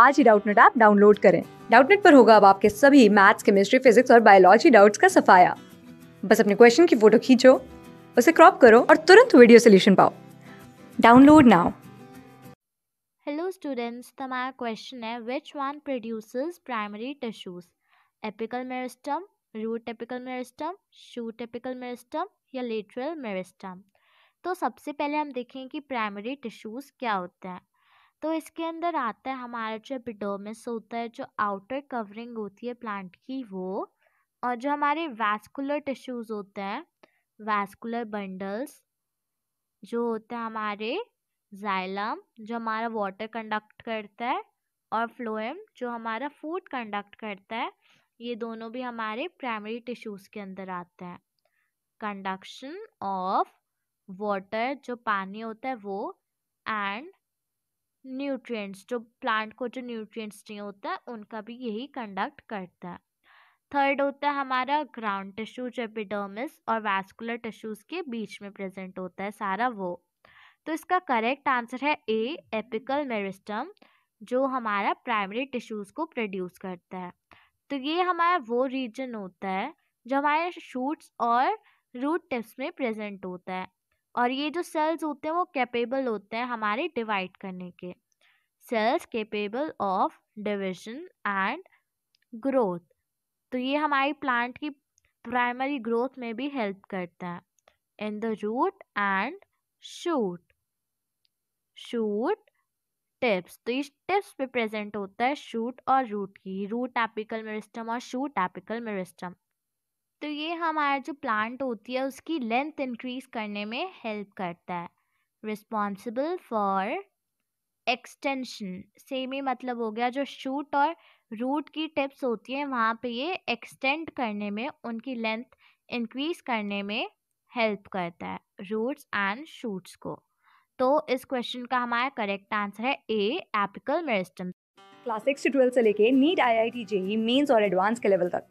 आज ही Doubtnut app download करें डाउटनेट पर होगा अब आपके सभी मैथ्स केमिस्ट्री फिजिक्स और बायोलॉजी डाउट्स का सफाया बस अपने क्वेश्चन की फोटो खींचो उसे क्रॉप करो और तुरंत वीडियो सोल्यूशन पाओ डाउनलोड नाउ हेलो स्टूडेंट्स तुम्हारा क्वेश्चन है which one produces primary tissues apical meristem root apical meristem shoot apical meristem या लेटरल मेरिस्टम तो सबसे पहले हम देखें कि प्राइमरी टिश्यूज़ क्या होता है तो इसके अंदर आता है हमारा जो एपिडर्मिस होता है जो आउटर कवरिंग होती है प्लांट की वो और जो हमारे वैस्कुलर टिश्यूज़ होते हैं वैस्कुलर बंडल्स जो होते हैं हमारे जाइलम जो हमारा वाटर कंडक्ट करता है और फ्लोएम जो हमारा फूड कंडक्ट करता है ये दोनों भी हमारे प्राइमरी टिश्यूज़ के अंदर आते हैं कंडक्शन ऑफ वाटर जो पानी होता है वो एंड न्यूट्रिएंट्स जो प्लांट को जो न्यूट्रिएंट्स चाहिए होता है उनका भी यही कंडक्ट करता है थर्ड होता है हमारा ग्राउंड टिश्यू जो एपिडर्मिस और वैस्कुलर टिश्यूज के बीच में प्रेजेंट होता है सारा वो तो इसका करेक्ट आंसर है ए एपिकल मेरिस्टम जो हमारा प्राइमरी टिश्यूज़ को प्रोड्यूस करता है तो ये हमारा वो रीजन होता है जो हमारे शूट्स और रूट टिप्स में प्रेजेंट होता है और ये जो सेल्स होते हैं वो कैपेबल होते हैं हमारे डिवाइड करने के cells capable of division and growth तो ये हमारी प्लांट की प्राइमरी ग्रोथ में भी हेल्प करता है in the root and shoot shoot tips तो ये टिप्स पे प्रेजेंट होता है शूट और रूट की रूट एपिकल मेरिस्टम और शूट एपिकल मेरिस्टम तो ये हमारा जो प्लांट होती है उसकी लेंथ इंक्रीज करने में हेल्प करता है रिस्पॉन्सिबल फॉर एक्सटेंशन सेम ही मतलब हो गया जो शूट और रूट की टिप्स होती हैं वहाँ पे ये एक्सटेंड करने में उनकी लेंथ इंक्रीज करने में हेल्प करता है रूट्स एंड शूट्स को तो इस क्वेश्चन का हमारा करेक्ट आंसर है A apical meristem class six से ट्वेल्थ से लेके NEET I I T JEE Mains और एडवांस के लेवल तक